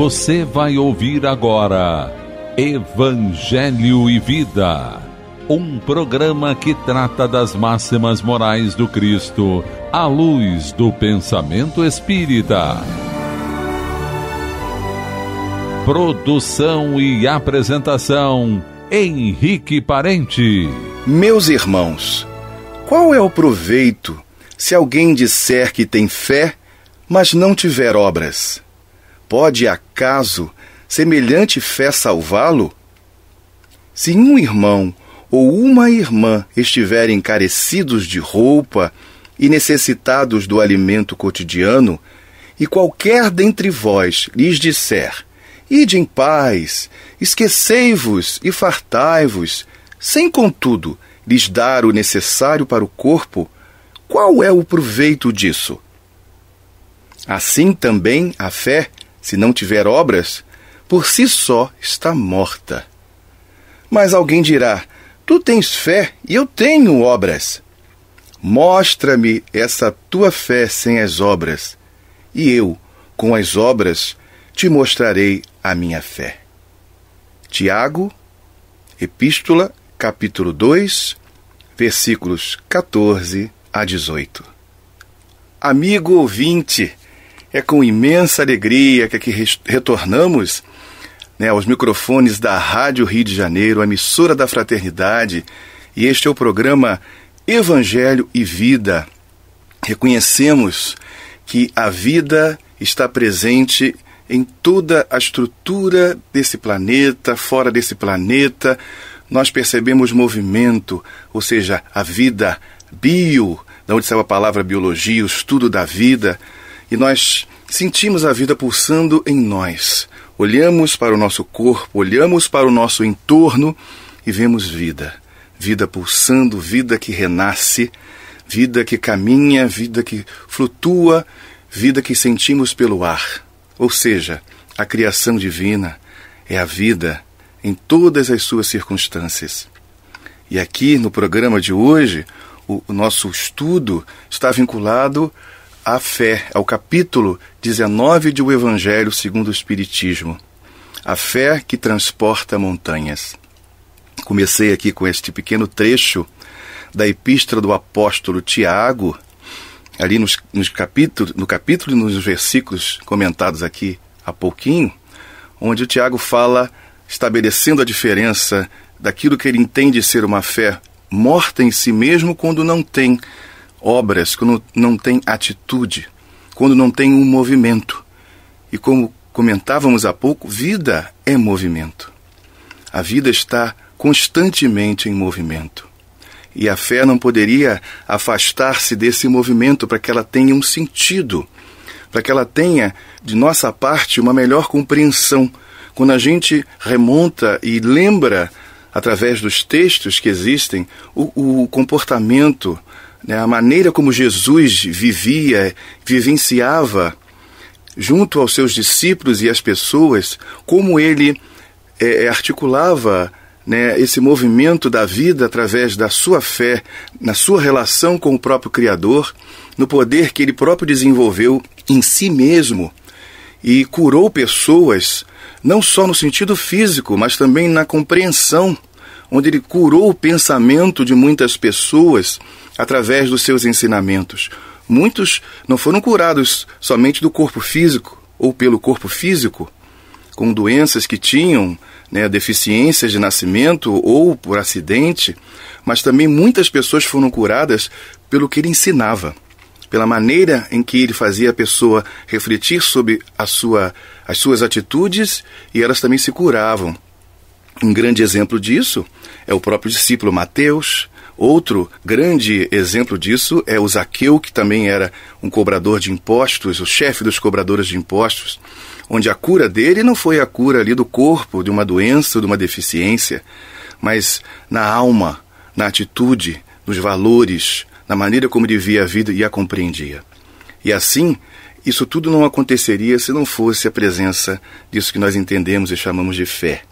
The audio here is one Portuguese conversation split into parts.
Você vai ouvir agora Evangelho e Vida, um programa que trata das máximas morais do Cristo à luz do pensamento espírita. Produção e apresentação Henrique Parente. Meus irmãos, qual é o proveito se alguém disser que tem fé, mas não tiver obras? Pode acaso semelhante fé salvá-lo? Se um irmão ou uma irmã estiverem carecidos de roupa e necessitados do alimento cotidiano, e qualquer dentre vós lhes disser: Ide em paz, esquecei-vos e fartai-vos, sem contudo lhes dar o necessário para o corpo, qual é o proveito disso? Assim também a fé, se não tiver obras, por si só está morta. Mas alguém dirá: Tu tens fé e eu tenho obras. Mostra-me essa tua fé sem as obras, e eu, com as obras, te mostrarei a minha fé. Tiago, Epístola, capítulo 2, versículos 14 a 18. Amigo ouvinte, é com imensa alegria que aqui retornamos né, aos microfones da Rádio Rio de Janeiro, a emissora da Fraternidade, e este é o programa Evangelho e Vida. Reconhecemos que a vida está presente em toda a estrutura desse planeta, fora desse planeta, nós percebemos movimento, ou seja, a vida bio, da onde saiu a palavra biologia, o estudo da vida e nós sentimos a vida pulsando em nós. Olhamos para o nosso corpo, olhamos para o nosso entorno e vemos vida. Vida pulsando, vida que renasce, vida que caminha, vida que flutua, vida que sentimos pelo ar. Ou seja, a criação divina é a vida em todas as suas circunstâncias. E aqui no programa de hoje, o, nosso estudo está vinculado a fé, ao capítulo 19 do Evangelho segundo o Espiritismo. A fé que transporta montanhas. Comecei aqui com este pequeno trecho da epístola do apóstolo Tiago, ali nos, nos no capítulo e nos versículos comentados aqui há pouquinho, onde o Tiago fala estabelecendo a diferença daquilo que ele entende ser uma fé morta em si mesmo quando não tem obras, quando não tem atitude, quando não tem um movimento. E como comentávamos há pouco, vida é movimento. A vida está constantemente em movimento. E a fé não poderia afastar-se desse movimento para que ela tenha um sentido, para que ela tenha, de nossa parte, uma melhor compreensão. Quando a gente remonta e lembra, através dos textos que existem, o, o comportamento, né, a maneira como Jesus vivia, vivenciava junto aos seus discípulos e às pessoas, como ele é, é, articulava né, esse movimento da vida através da sua fé, na sua relação com o próprio Criador, no poder que ele próprio desenvolveu em si mesmo e curou pessoas, não só no sentido físico, mas também na compreensão, onde ele curou o pensamento de muitas pessoas através dos seus ensinamentos. Muitos não foram curados somente do corpo físico ou pelo corpo físico, com doenças que tinham, né, deficiências de nascimento ou por acidente, mas também muitas pessoas foram curadas pelo que ele ensinava, pela maneira em que ele fazia a pessoa refletir sobre a sua, as suas atitudes e elas também se curavam. Um grande exemplo disso é o próprio discípulo Mateus, Outro grande exemplo disso é o Zaqueu, que também era um cobrador de impostos, o chefe dos cobradores de impostos, onde a cura dele não foi a cura ali do corpo, de uma doença, de uma deficiência, mas na alma, na atitude, nos valores, na maneira como ele via a vida e a compreendia. E assim, isso tudo não aconteceria se não fosse a presença disso que nós entendemos e chamamos de fé.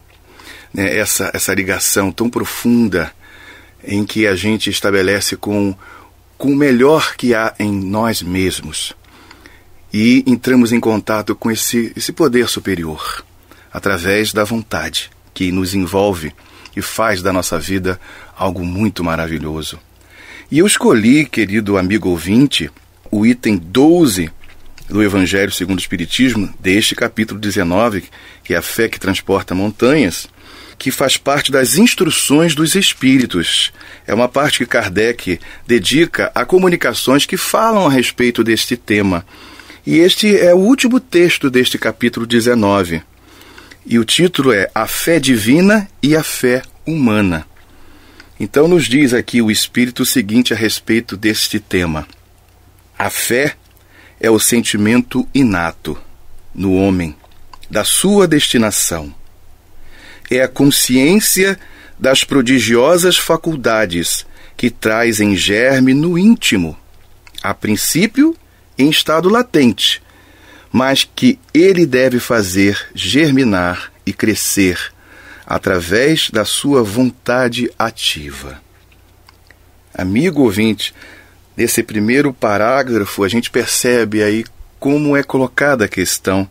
Né? Essa, essa ligação tão profunda em que a gente estabelece com, com o melhor que há em nós mesmos e entramos em contato com esse, esse poder superior através da vontade que nos envolve e faz da nossa vida algo muito maravilhoso. E eu escolhi, querido amigo ouvinte, o item 12 do Evangelho segundo o Espiritismo, deste capítulo 19, que é a fé que transporta montanhas, que faz parte das instruções dos espíritos. É uma parte que Kardec dedica a comunicações que falam a respeito deste tema. E este é o último texto deste capítulo 19. E o título é A Fé Divina e a Fé Humana. Então, nos diz aqui o Espírito o seguinte a respeito deste tema: A fé é o sentimento inato no homem da sua destinação é a consciência das prodigiosas faculdades que traz em germe no íntimo, a princípio em estado latente, mas que ele deve fazer germinar e crescer através da sua vontade ativa. Amigo ouvinte, nesse primeiro parágrafo a gente percebe aí como é colocada a questão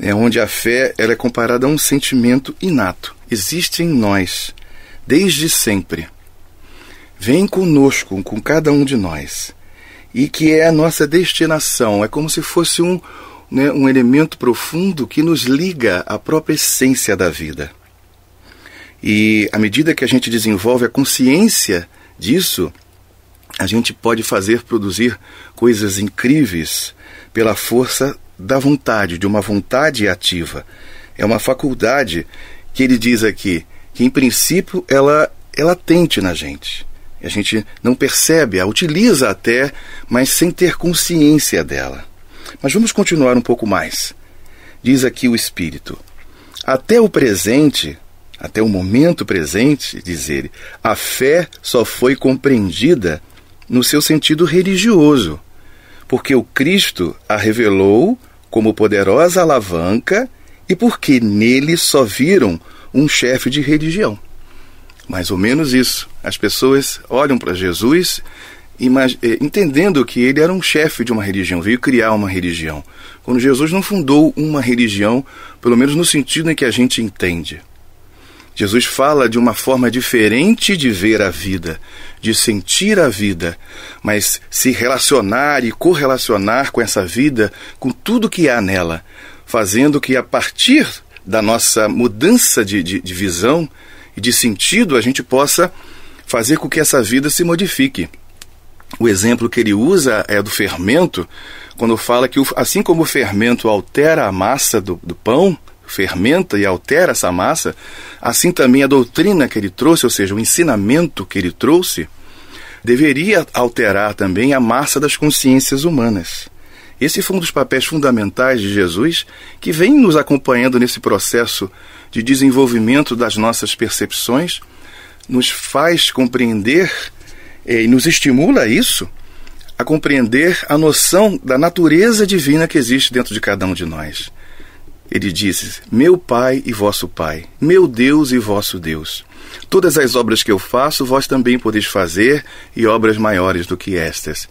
é onde a fé ela é comparada a um sentimento inato. Existe em nós, desde sempre. Vem conosco, com cada um de nós. E que é a nossa destinação. É como se fosse um, né, um elemento profundo que nos liga à própria essência da vida. E à medida que a gente desenvolve a consciência disso, a gente pode fazer produzir coisas incríveis pela força da vontade, de uma vontade ativa. É uma faculdade que ele diz aqui, que em princípio ela, ela tente na gente. A gente não percebe, a utiliza até, mas sem ter consciência dela. Mas vamos continuar um pouco mais. Diz aqui o Espírito: Até o presente, até o momento presente, diz ele, a fé só foi compreendida no seu sentido religioso, porque o Cristo a revelou como poderosa alavanca e porque nele só viram um chefe de religião. Mais ou menos isso. As pessoas olham para Jesus eh, entendendo que ele era um chefe de uma religião, veio criar uma religião. Quando Jesus não fundou uma religião, pelo menos no sentido em que a gente entende. Jesus fala de uma forma diferente de ver a vida, de sentir a vida, mas se relacionar e correlacionar com essa vida, com tudo que há nela, fazendo que a partir da nossa mudança de, de, de visão e de sentido a gente possa fazer com que essa vida se modifique. O exemplo que ele usa é do fermento, quando fala que assim como o fermento altera a massa do, do pão, fermenta e altera essa massa, assim também a doutrina que ele trouxe, ou seja, o ensinamento que ele trouxe, deveria alterar também a massa das consciências humanas. Esse foi um dos papéis fundamentais de Jesus, que vem nos acompanhando nesse processo de desenvolvimento das nossas percepções, nos faz compreender eh, e nos estimula a isso, a compreender a noção da natureza divina que existe dentro de cada um de nós. Ele disse: Meu Pai e vosso Pai, meu Deus e vosso Deus. Todas as obras que eu faço, vós também podeis fazer, e obras maiores do que estas.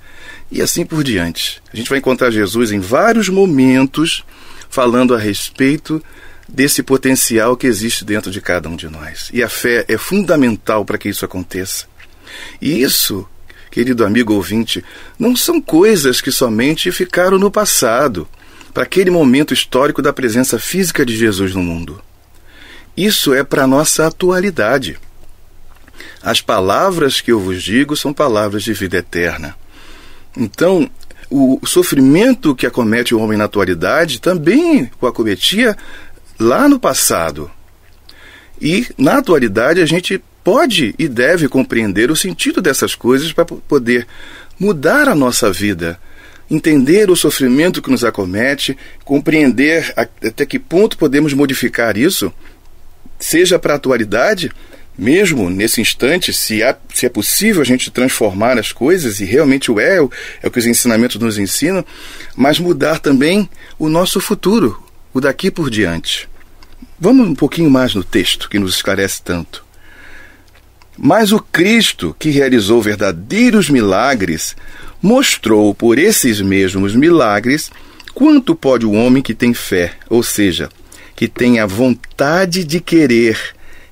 E assim por diante. A gente vai encontrar Jesus em vários momentos falando a respeito desse potencial que existe dentro de cada um de nós. E a fé é fundamental para que isso aconteça. E isso, querido amigo ouvinte, não são coisas que somente ficaram no passado para aquele momento histórico da presença física de Jesus no mundo. Isso é para a nossa atualidade. As palavras que eu vos digo são palavras de vida eterna. Então, o sofrimento que acomete o homem na atualidade também o acometia lá no passado. E na atualidade a gente pode e deve compreender o sentido dessas coisas para poder mudar a nossa vida entender o sofrimento que nos acomete, compreender até que ponto podemos modificar isso, seja para a atualidade, mesmo nesse instante, se, há, se, é possível a gente transformar as coisas, e realmente o é, é o que os ensinamentos nos ensinam, mas mudar também o nosso futuro, o daqui por diante. Vamos um pouquinho mais no texto que nos esclarece tanto. Mas o Cristo, que realizou verdadeiros milagres, mostrou por esses mesmos milagres quanto pode o homem que tem fé, ou seja, que tem a vontade de querer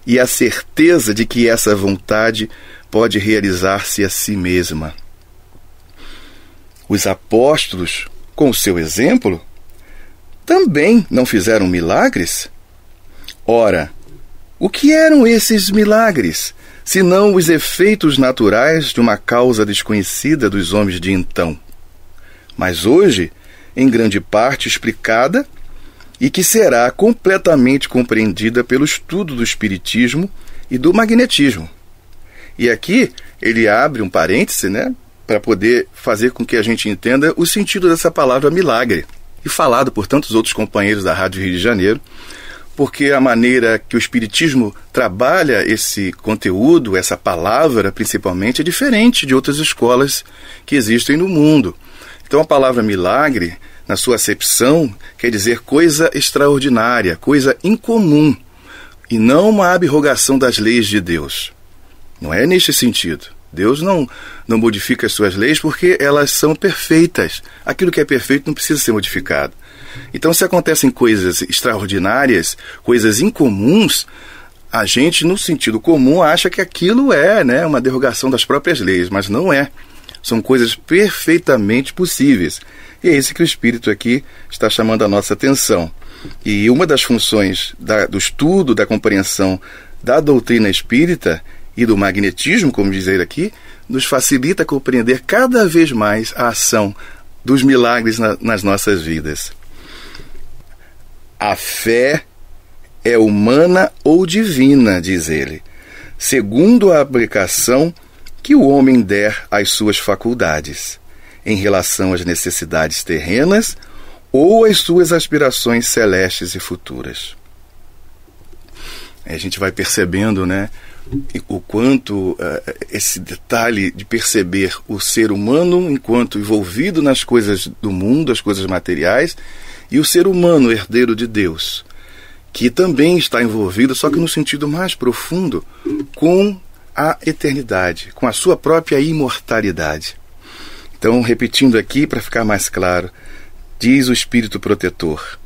e a certeza de que essa vontade pode realizar-se a si mesma. Os apóstolos, com o seu exemplo, também não fizeram milagres? Ora, o que eram esses milagres? senão os efeitos naturais de uma causa desconhecida dos homens de então, mas hoje, em grande parte explicada e que será completamente compreendida pelo estudo do espiritismo e do magnetismo. E aqui ele abre um parêntese, né, para poder fazer com que a gente entenda o sentido dessa palavra milagre. E falado por tantos outros companheiros da Rádio Rio de Janeiro, porque a maneira que o Espiritismo trabalha esse conteúdo, essa palavra principalmente, é diferente de outras escolas que existem no mundo. Então a palavra milagre, na sua acepção, quer dizer coisa extraordinária, coisa incomum, e não uma abrogação das leis de Deus. Não é neste sentido. Deus não, não modifica as suas leis porque elas são perfeitas. Aquilo que é perfeito não precisa ser modificado. Então, se acontecem coisas extraordinárias, coisas incomuns, a gente, no sentido comum, acha que aquilo é né, uma derrogação das próprias leis, mas não é. São coisas perfeitamente possíveis. E é isso que o Espírito aqui está chamando a nossa atenção. E uma das funções da, do estudo, da compreensão da doutrina espírita e do magnetismo, como dizer aqui, nos facilita compreender cada vez mais a ação dos milagres na, nas nossas vidas. A fé é humana ou divina, diz ele, segundo a aplicação que o homem der às suas faculdades, em relação às necessidades terrenas ou às suas aspirações celestes e futuras. A gente vai percebendo, né? o quanto uh, esse detalhe de perceber o ser humano enquanto envolvido nas coisas do mundo, as coisas materiais, e o ser humano herdeiro de Deus, que também está envolvido, só que no sentido mais profundo, com a eternidade, com a sua própria imortalidade. Então, repetindo aqui para ficar mais claro, diz o Espírito Protetor: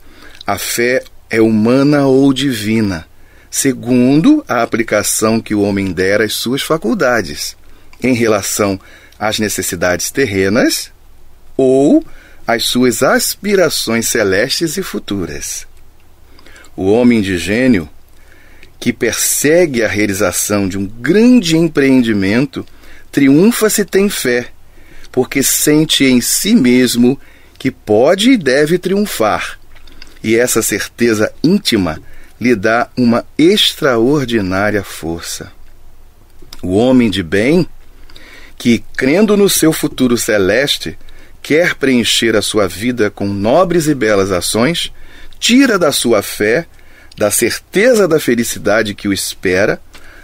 a fé é humana ou divina, segundo a aplicação que o homem der às suas faculdades, em relação às necessidades terrenas ou as suas aspirações celestes e futuras. O homem de gênio, que persegue a realização de um grande empreendimento, triunfa se tem fé, porque sente em si mesmo que pode e deve triunfar. E essa certeza íntima lhe dá uma extraordinária força. O homem de bem, que, crendo no seu futuro celeste, quer preencher a sua vida com nobres e belas ações, tira da sua fé, da certeza da felicidade que o espera,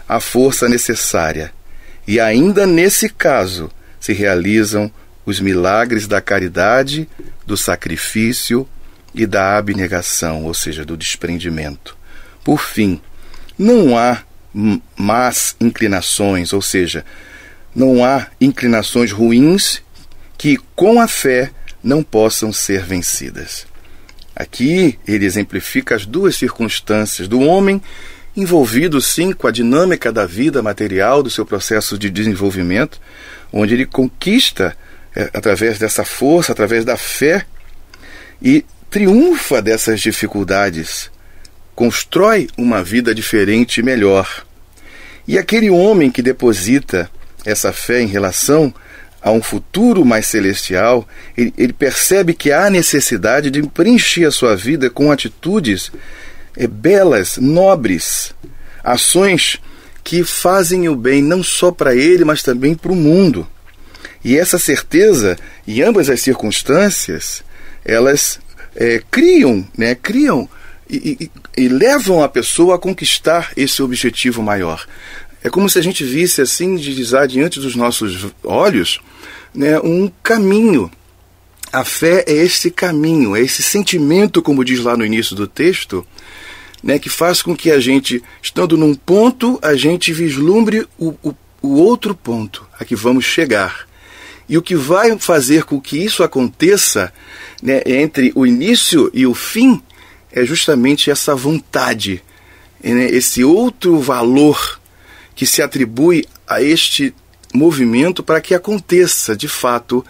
a força necessária. E ainda nesse caso se realizam os milagres da caridade, do sacrifício e da abnegação, ou seja, do desprendimento. Por fim, não há más inclinações, ou seja, não há inclinações ruins que com a fé não possam ser vencidas. Aqui ele exemplifica as duas circunstâncias do homem envolvido sim com a dinâmica da vida material, do seu processo de desenvolvimento, onde ele conquista é, através dessa força, através da fé e triunfa dessas dificuldades, constrói uma vida diferente e melhor. E aquele homem que deposita essa fé em relação a um futuro mais celestial, ele, ele percebe que há necessidade de preencher a sua vida com atitudes é, belas, nobres, ações que fazem o bem não só para ele, mas também para o mundo. E essa certeza, em ambas as circunstâncias, elas é, criam, né, criam e, e, e, levam a pessoa a conquistar esse objetivo maior. É como se a gente visse assim, de diante dos nossos olhos, né, um caminho. A fé é esse caminho, é esse sentimento, como diz lá no início do texto, né, que faz com que a gente, estando num ponto, a gente vislumbre o, o, o outro ponto a que vamos chegar. E o que vai fazer com que isso aconteça né, entre o início e o fim é justamente essa vontade, né, esse outro valor que se atribui a este movimento para que aconteça, de fato,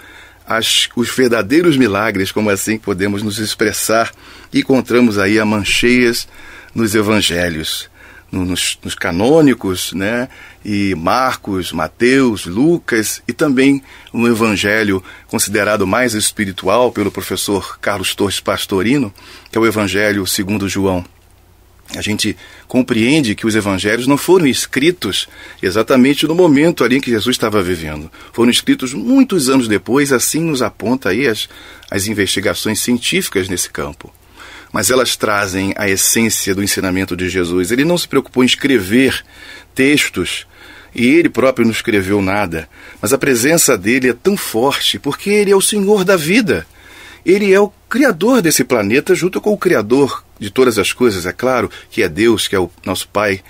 as, os verdadeiros milagres, como é assim podemos nos expressar, e encontramos aí a mancheias nos evangelhos, no, nos, nos, canônicos, né? e Marcos, Mateus, Lucas, e também no evangelho considerado mais espiritual pelo professor Carlos Torres Pastorino, que é o evangelho segundo João a gente compreende que os evangelhos não foram escritos exatamente no momento ali em que Jesus estava vivendo. Foram escritos muitos anos depois, assim nos aponta aí as, as investigações científicas nesse campo. Mas elas trazem a essência do ensinamento de Jesus. Ele não se preocupou em escrever textos e ele próprio não escreveu nada, mas a presença dele é tão forte porque ele é o Senhor da vida. Ele é o criador desse planeta, junto com o criador de todas as coisas, é claro, que é Deus, que é o nosso Pai.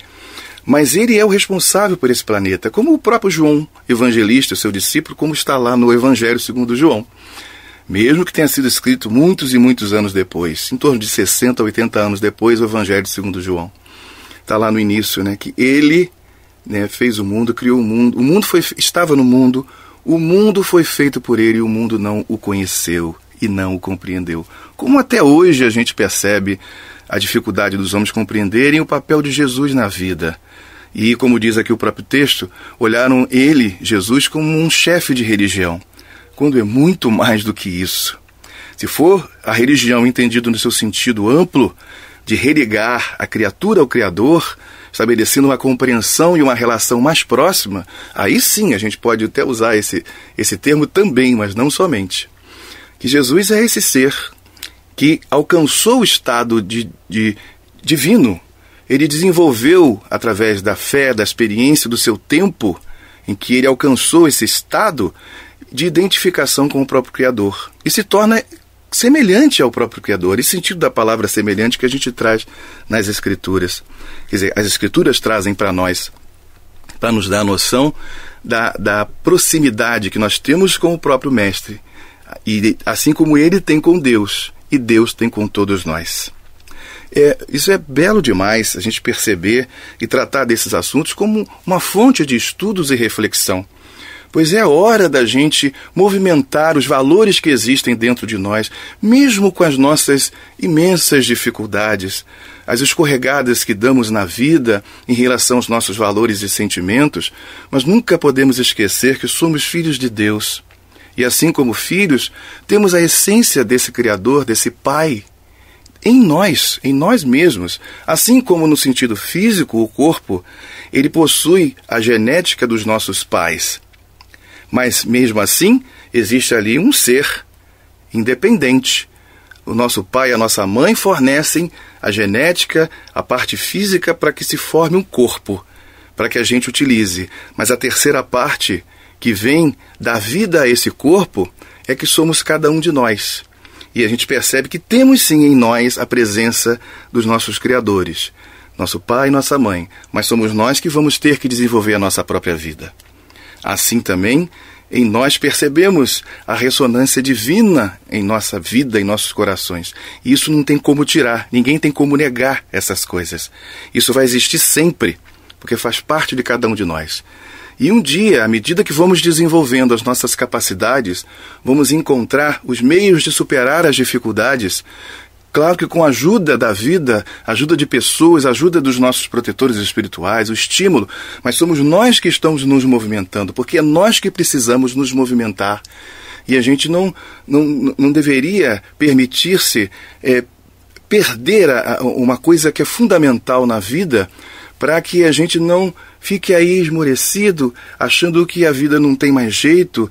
Mas ele é o responsável por esse planeta, como o próprio João, evangelista, seu discípulo, como está lá no Evangelho segundo João. Mesmo que tenha sido escrito muitos e muitos anos depois, em torno de 60 80 anos depois, o Evangelho segundo João. Está lá no início, né? Que ele né, fez o mundo, criou o mundo, o mundo foi, estava no mundo, o mundo foi feito por ele e o mundo não o conheceu e não o compreendeu. Como até hoje a gente percebe a dificuldade dos homens compreenderem o papel de Jesus na vida. E, como diz aqui o próprio texto, olharam ele, Jesus, como um chefe de religião, quando é muito mais do que isso. Se for a religião entendida no seu sentido amplo, de religar a criatura ao Criador, estabelecendo uma compreensão e uma relação mais próxima, aí sim a gente pode até usar esse, esse termo também, mas não somente que Jesus é esse ser que alcançou o estado de, de divino. Ele desenvolveu, através da fé, da experiência, do seu tempo, em que ele alcançou esse estado de identificação com o próprio Criador. E se torna semelhante ao próprio Criador. Esse sentido da palavra semelhante que a gente traz nas Escrituras. Quer dizer, as Escrituras trazem para nós, para nos dar a noção da, da proximidade que nós temos com o próprio Mestre. E assim como ele tem com Deus, e Deus tem com todos nós. É, isso é belo demais a gente perceber e tratar desses assuntos como uma fonte de estudos e reflexão. Pois é hora da gente movimentar os valores que existem dentro de nós, mesmo com as nossas imensas dificuldades, as escorregadas que damos na vida em relação aos nossos valores e sentimentos, mas nunca podemos esquecer que somos filhos de Deus e assim como filhos, temos a essência desse Criador, desse Pai, em nós, em nós mesmos. Assim como no sentido físico, o corpo, ele possui a genética dos nossos pais. Mas mesmo assim, existe ali um ser independente. O nosso pai e a nossa mãe fornecem a genética, a parte física para que se forme um corpo, para que a gente utilize. Mas a terceira parte, que vem da vida a esse corpo é que somos cada um de nós. E a gente percebe que temos sim em nós a presença dos nossos criadores, nosso pai e nossa mãe, mas somos nós que vamos ter que desenvolver a nossa própria vida. Assim também, em nós percebemos a ressonância divina em nossa vida, em nossos corações. E isso não tem como tirar, ninguém tem como negar essas coisas. Isso vai existir sempre, porque faz parte de cada um de nós. E um dia, à medida que vamos desenvolvendo as nossas capacidades, vamos encontrar os meios de superar as dificuldades. Claro que com a ajuda da vida, ajuda de pessoas, ajuda dos nossos protetores espirituais, o estímulo, mas somos nós que estamos nos movimentando, porque é nós que precisamos nos movimentar. E a gente não, não, não deveria permitir-se é, perder a, uma coisa que é fundamental na vida para que a gente não fique aí esmorecido, achando que a vida não tem mais jeito,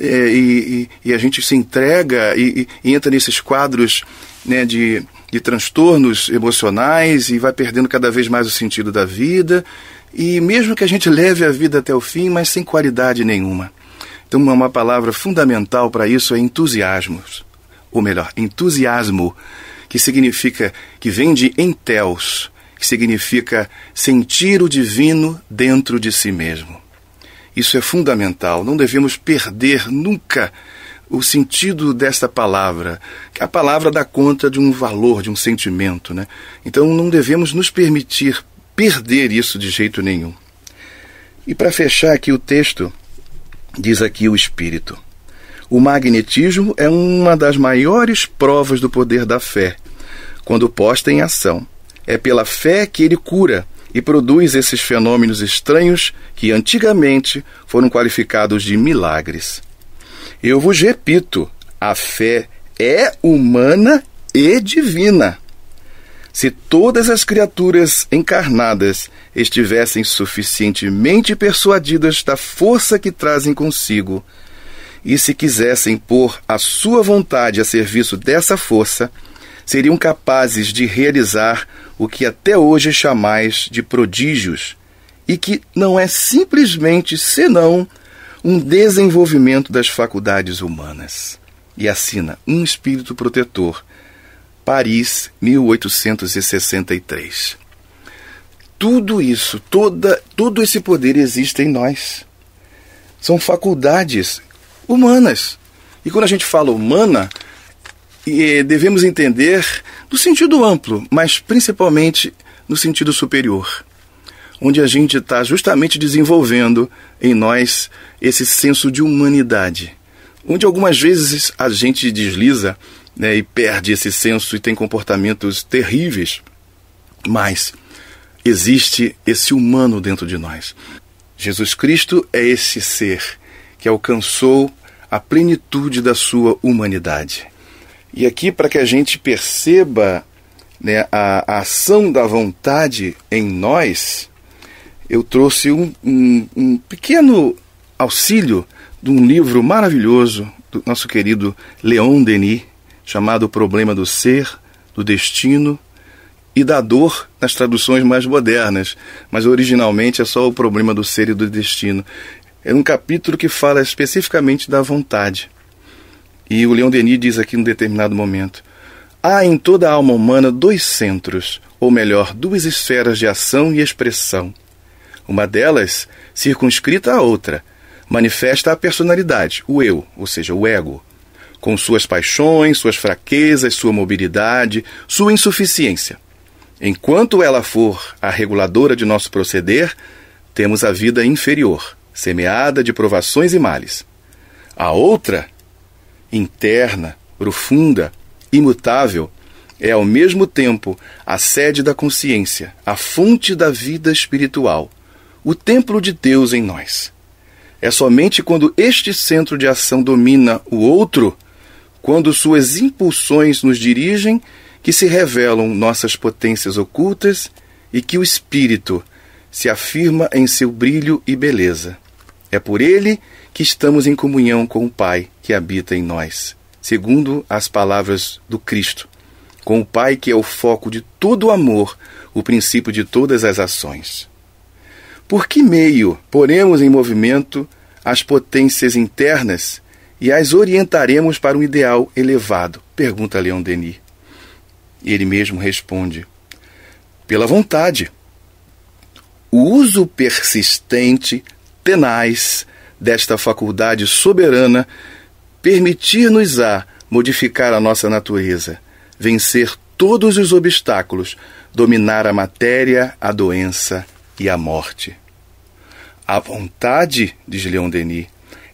é, e, e, e, a gente se entrega e, e entra nesses quadros né, de, de transtornos emocionais e vai perdendo cada vez mais o sentido da vida. E mesmo que a gente leve a vida até o fim, mas sem qualidade nenhuma. Então, uma palavra fundamental para isso é entusiasmo. Ou melhor, entusiasmo, que significa que vem de enteos, que significa sentir o divino dentro de si mesmo. Isso é fundamental, não devemos perder nunca o sentido desta palavra, que é a palavra dá conta de um valor, de um sentimento. Né? Então não devemos nos permitir perder isso de jeito nenhum. E para fechar aqui o texto, diz aqui o Espírito. O magnetismo é uma das maiores provas do poder da fé, quando posta em ação. É pela fé que ele cura e produz esses fenômenos estranhos que antigamente foram qualificados de milagres. Eu vos repito, a fé é humana e divina. Se todas as criaturas encarnadas estivessem suficientemente persuadidas da força que trazem consigo, e se quisessem pôr a sua vontade a serviço dessa força, seriam capazes de realizar o que até hoje chamais de prodígios, e que não é simplesmente senão um desenvolvimento das faculdades humanas. E assina Um Espírito Protetor, Paris, 1863. Tudo isso, toda, todo esse poder existe em nós. São faculdades humanas. E quando a gente fala humana, e eh, devemos entender no sentido amplo, mas principalmente no sentido superior, onde a gente está justamente desenvolvendo em nós esse senso de humanidade, onde algumas vezes a gente desliza né, e perde esse senso e tem comportamentos terríveis, mas existe esse humano dentro de nós. Jesus Cristo é esse ser que alcançou a plenitude da sua humanidade. E aqui, para que a gente perceba né, a, a, ação da vontade em nós, eu trouxe um, um, um pequeno auxílio de um livro maravilhoso do nosso querido Leon Denis, chamado O Problema do Ser, do Destino e da Dor, nas traduções mais modernas, mas originalmente é só O Problema do Ser e do Destino. É um capítulo que fala especificamente da vontade. E o Leon Denis diz aqui num determinado momento: há em toda a alma humana dois centros, ou melhor, duas esferas de ação e expressão. Uma delas, circunscrita à outra, manifesta a personalidade, o eu, ou seja, o ego, com suas paixões, suas fraquezas, sua mobilidade, sua insuficiência. Enquanto ela for a reguladora de nosso proceder, temos a vida inferior, semeada de provações e males. A outra, interna, profunda, imutável, é ao mesmo tempo a sede da consciência, a fonte da vida espiritual, o templo de Deus em nós. É somente quando este centro de ação domina o outro, quando suas impulsões nos dirigem, que se revelam nossas potências ocultas e que o espírito se afirma em seu brilho e beleza. É por ele que estamos em comunhão com o Pai que habita em nós, segundo as palavras do Cristo, com o Pai que é o foco de todo o amor, o princípio de todas as ações. Por que meio poremos em movimento as potências internas e as orientaremos para um ideal elevado? Pergunta Leon Denis. Ele mesmo responde: pela vontade. O uso persistente, tenaz, desta faculdade soberana permitir-nos-á modificar a nossa natureza, vencer todos os obstáculos, dominar a matéria, a doença e a morte. A vontade, diz Leon Denis,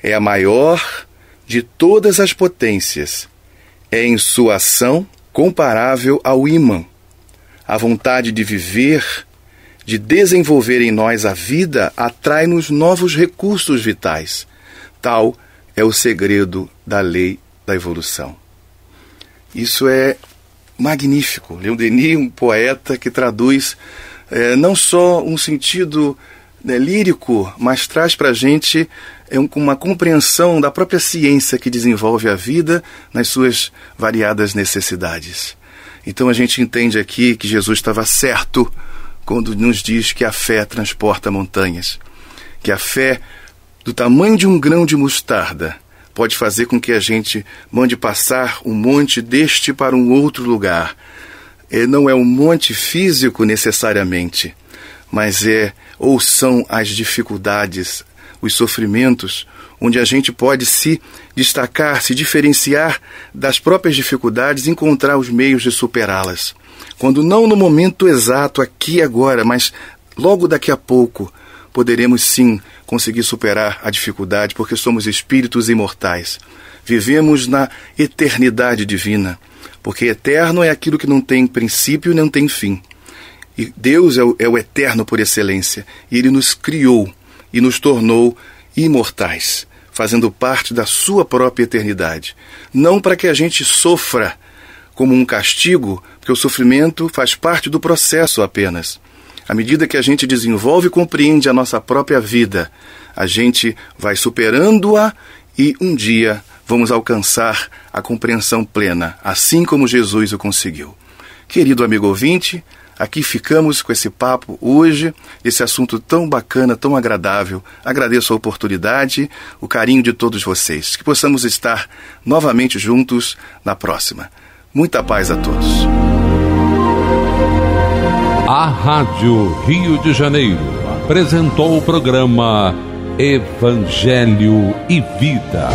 é a maior de todas as potências. É em sua ação comparável ao ímã. A vontade de viver, de desenvolver em nós a vida, atrai-nos novos recursos vitais, tal é o segredo da lei da evolução. Isso é magnífico. Leon Denis, um poeta que traduz é, não só um sentido né, lírico, mas traz para a gente é, uma compreensão da própria ciência que desenvolve a vida nas suas variadas necessidades. Então a gente entende aqui que Jesus estava certo quando nos diz que a fé transporta montanhas, que a fé do tamanho de um grão de mostarda pode fazer com que a gente mande passar um monte deste para um outro lugar. E não é um monte físico necessariamente, mas é ou são as dificuldades, os sofrimentos, onde a gente pode se destacar, se diferenciar das próprias dificuldades, encontrar os meios de superá-las. Quando não no momento exato, aqui agora, mas logo daqui a pouco, poderemos sim conseguir superar a dificuldade, porque somos espíritos imortais. Vivemos na eternidade divina, porque eterno é aquilo que não tem princípio e não tem fim. E Deus é o, é o eterno por excelência, e Ele nos criou e nos tornou imortais, fazendo parte da Sua própria eternidade. Não para que a gente sofra como um castigo, porque o sofrimento faz parte do processo apenas à medida que a gente desenvolve e compreende a nossa própria vida, a gente vai superando-a e um dia vamos alcançar a compreensão plena, assim como Jesus o conseguiu. Querido amigo ouvinte, aqui ficamos com esse papo hoje, esse assunto tão bacana, tão agradável. Agradeço a oportunidade, o carinho de todos vocês. Que possamos estar novamente juntos na próxima. Muita paz a todos. A Rádio Rio de Janeiro apresentou o programa Evangelho e Vida.